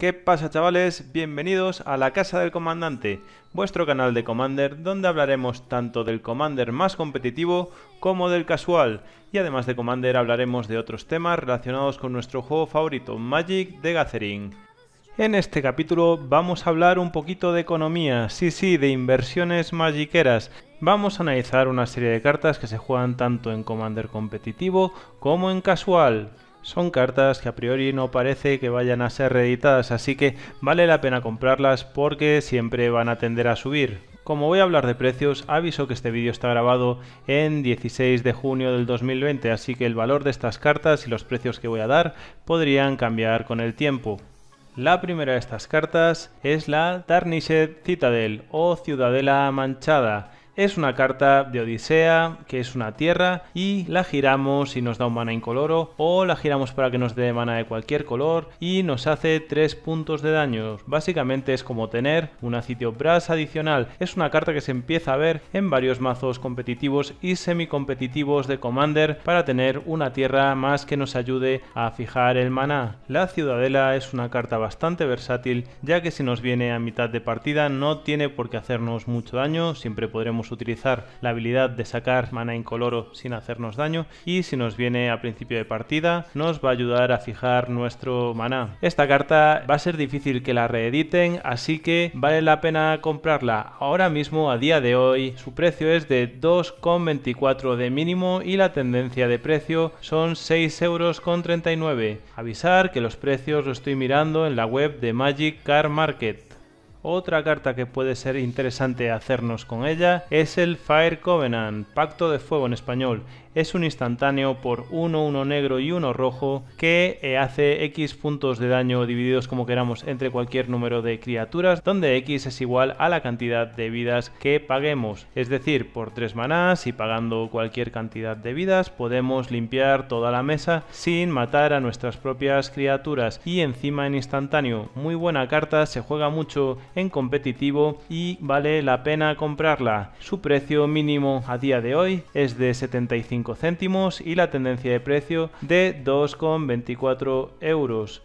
¿Qué pasa chavales? Bienvenidos a la Casa del Comandante, vuestro canal de Commander donde hablaremos tanto del Commander más competitivo como del casual y además de Commander hablaremos de otros temas relacionados con nuestro juego favorito Magic de Gathering. En este capítulo vamos a hablar un poquito de economía, sí sí, de inversiones magiqueras. Vamos a analizar una serie de cartas que se juegan tanto en Commander competitivo como en casual. Son cartas que a priori no parece que vayan a ser reeditadas, así que vale la pena comprarlas porque siempre van a tender a subir. Como voy a hablar de precios, aviso que este vídeo está grabado en 16 de junio del 2020, así que el valor de estas cartas y los precios que voy a dar podrían cambiar con el tiempo. La primera de estas cartas es la Tarnished Citadel o Ciudadela Manchada. Es una carta de Odisea, que es una tierra, y la giramos y nos da un mana incoloro, o la giramos para que nos dé mana de cualquier color y nos hace 3 puntos de daño. Básicamente es como tener una sitio Brass adicional. Es una carta que se empieza a ver en varios mazos competitivos y semi competitivos de Commander para tener una tierra más que nos ayude a fijar el mana, La Ciudadela es una carta bastante versátil, ya que si nos viene a mitad de partida no tiene por qué hacernos mucho daño, siempre podremos utilizar la habilidad de sacar mana incoloro sin hacernos daño y si nos viene a principio de partida nos va a ayudar a fijar nuestro maná. Esta carta va a ser difícil que la reediten así que vale la pena comprarla ahora mismo a día de hoy su precio es de 2,24 de mínimo y la tendencia de precio son 6,39 euros. Avisar que los precios lo estoy mirando en la web de Magic Car Market. Otra carta que puede ser interesante hacernos con ella es el Fire Covenant, Pacto de Fuego en español es un instantáneo por 1, 1 negro y 1 rojo que eh, hace X puntos de daño divididos como queramos entre cualquier número de criaturas, donde X es igual a la cantidad de vidas que paguemos. Es decir, por 3 manás y pagando cualquier cantidad de vidas podemos limpiar toda la mesa sin matar a nuestras propias criaturas y encima en instantáneo. Muy buena carta, se juega mucho en competitivo y vale la pena comprarla. Su precio mínimo a día de hoy es de 75 céntimos y la tendencia de precio de 2,24 euros.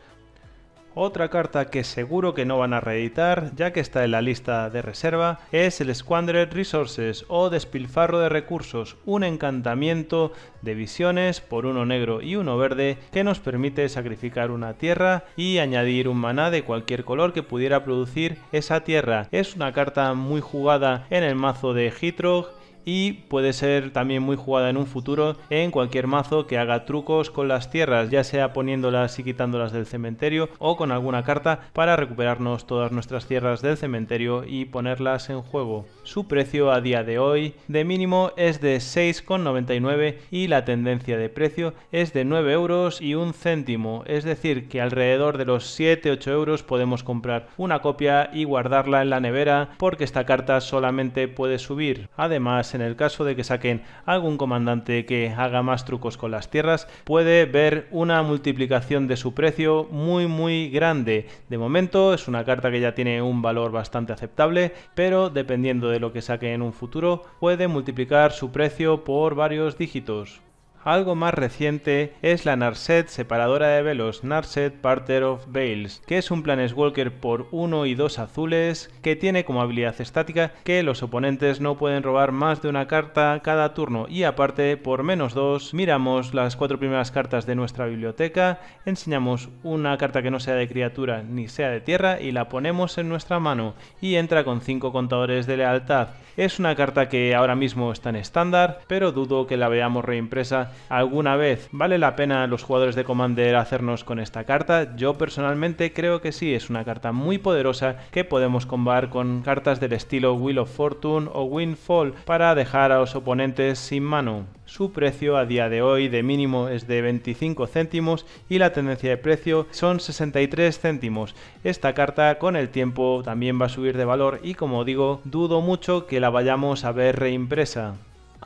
Otra carta que seguro que no van a reeditar, ya que está en la lista de reserva, es el Squandered Resources o Despilfarro de Recursos, un encantamiento de visiones por uno negro y uno verde que nos permite sacrificar una tierra y añadir un maná de cualquier color que pudiera producir esa tierra. Es una carta muy jugada en el mazo de Hitrog y puede ser también muy jugada en un futuro en cualquier mazo que haga trucos con las tierras, ya sea poniéndolas y quitándolas del cementerio o con alguna carta para recuperarnos todas nuestras tierras del cementerio y ponerlas en juego. Su precio a día de hoy de mínimo es de 6,99 y la tendencia de precio es de 9 euros y un céntimo, es decir que alrededor de los 7-8 euros podemos comprar una copia y guardarla en la nevera porque esta carta solamente puede subir. Además en el caso de que saquen algún comandante que haga más trucos con las tierras, puede ver una multiplicación de su precio muy muy grande. De momento es una carta que ya tiene un valor bastante aceptable, pero dependiendo de lo que saque en un futuro, puede multiplicar su precio por varios dígitos. Algo más reciente es la Narset separadora de velos Narset Parter of Bales, que es un Planeswalker por 1 y 2 azules que tiene como habilidad estática que los oponentes no pueden robar más de una carta cada turno y aparte por menos 2 miramos las cuatro primeras cartas de nuestra biblioteca, enseñamos una carta que no sea de criatura ni sea de tierra y la ponemos en nuestra mano y entra con 5 contadores de lealtad. Es una carta que ahora mismo está en estándar, pero dudo que la veamos reimpresa alguna vez. ¿Vale la pena los jugadores de Commander hacernos con esta carta? Yo personalmente creo que sí, es una carta muy poderosa que podemos combinar con cartas del estilo Wheel of Fortune o Windfall para dejar a los oponentes sin mano. Su precio a día de hoy de mínimo es de 25 céntimos y la tendencia de precio son 63 céntimos. Esta carta con el tiempo también va a subir de valor y como digo, dudo mucho que la vayamos a ver reimpresa.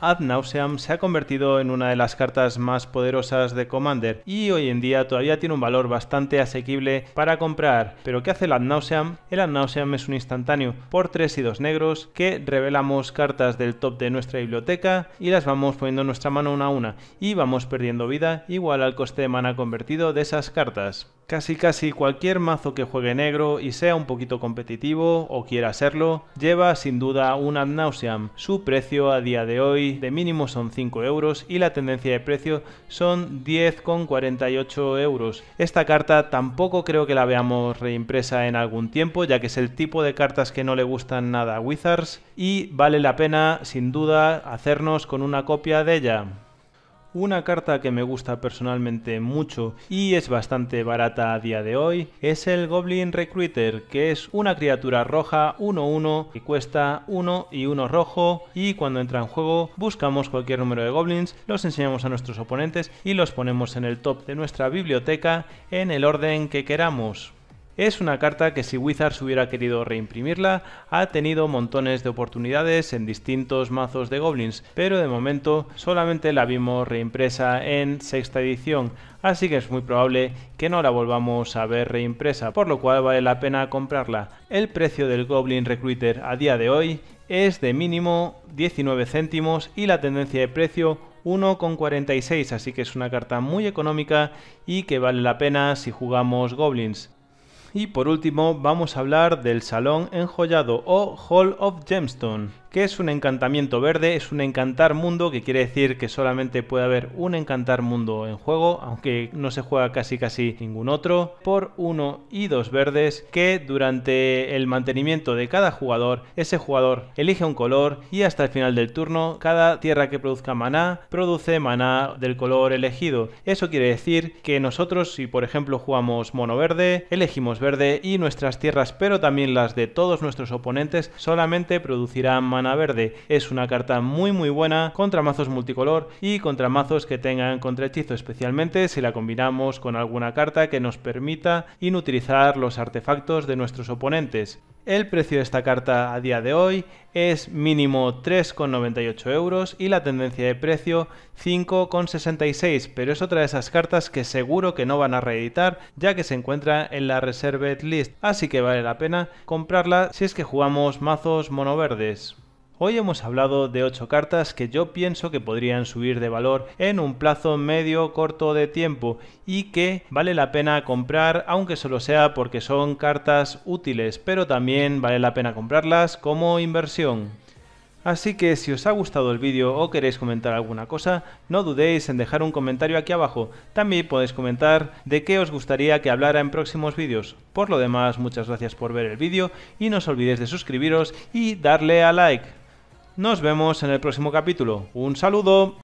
Ad Nauseam se ha convertido en una de las cartas más poderosas de Commander y hoy en día todavía tiene un valor bastante asequible para comprar. Pero ¿qué hace el Ad Nauseam? El Ad Nauseam es un instantáneo por 3 y 2 negros que revelamos cartas del top de nuestra biblioteca y las vamos poniendo en nuestra mano una a una y vamos perdiendo vida igual al coste de mana convertido de esas cartas. Casi casi cualquier mazo que juegue negro y sea un poquito competitivo o quiera serlo, lleva sin duda un Ad Nauseam. Su precio a día de hoy de mínimo son 5 euros y la tendencia de precio son 10,48 euros. Esta carta tampoco creo que la veamos reimpresa en algún tiempo, ya que es el tipo de cartas que no le gustan nada a Wizards y vale la pena sin duda hacernos con una copia de ella. Una carta que me gusta personalmente mucho y es bastante barata a día de hoy es el Goblin Recruiter, que es una criatura roja 1-1 que cuesta 1 y 1 rojo y cuando entra en juego buscamos cualquier número de goblins, los enseñamos a nuestros oponentes y los ponemos en el top de nuestra biblioteca en el orden que queramos. Es una carta que si Wizards hubiera querido reimprimirla, ha tenido montones de oportunidades en distintos mazos de goblins, pero de momento solamente la vimos reimpresa en sexta edición, así que es muy probable que no la volvamos a ver reimpresa, por lo cual vale la pena comprarla. El precio del Goblin Recruiter a día de hoy es de mínimo 19 céntimos y la tendencia de precio 1,46, así que es una carta muy económica y que vale la pena si jugamos Goblins. Y por último vamos a hablar del Salón Enjollado o Hall of Gemstone, que es un encantamiento verde, es un encantar mundo, que quiere decir que solamente puede haber un encantar mundo en juego, aunque no se juega casi casi ningún otro, por uno y dos verdes, que durante el mantenimiento de cada jugador, ese jugador elige un color y hasta el final del turno, cada tierra que produzca maná, produce maná del color elegido. Eso quiere decir que nosotros, si por ejemplo jugamos mono verde, elegimos verde y nuestras tierras, pero también las de todos nuestros oponentes, solamente producirán maná Verde. Es una carta muy muy buena contra mazos multicolor y contra mazos que tengan contrahechizo, especialmente si la combinamos con alguna carta que nos permita inutilizar los artefactos de nuestros oponentes. El precio de esta carta a día de hoy es mínimo 3,98 euros y la tendencia de precio 5,66, pero es otra de esas cartas que seguro que no van a reeditar ya que se encuentra en la Reserved List, así que vale la pena comprarla si es que jugamos mazos monoverdes. Hoy hemos hablado de 8 cartas que yo pienso que podrían subir de valor en un plazo medio corto de tiempo y que vale la pena comprar aunque solo sea porque son cartas útiles, pero también vale la pena comprarlas como inversión. Así que si os ha gustado el vídeo o queréis comentar alguna cosa, no dudéis en dejar un comentario aquí abajo. También podéis comentar de qué os gustaría que hablara en próximos vídeos. Por lo demás, muchas gracias por ver el vídeo y no os olvidéis de suscribiros y darle a like. Nos vemos en el próximo capítulo. Un saludo.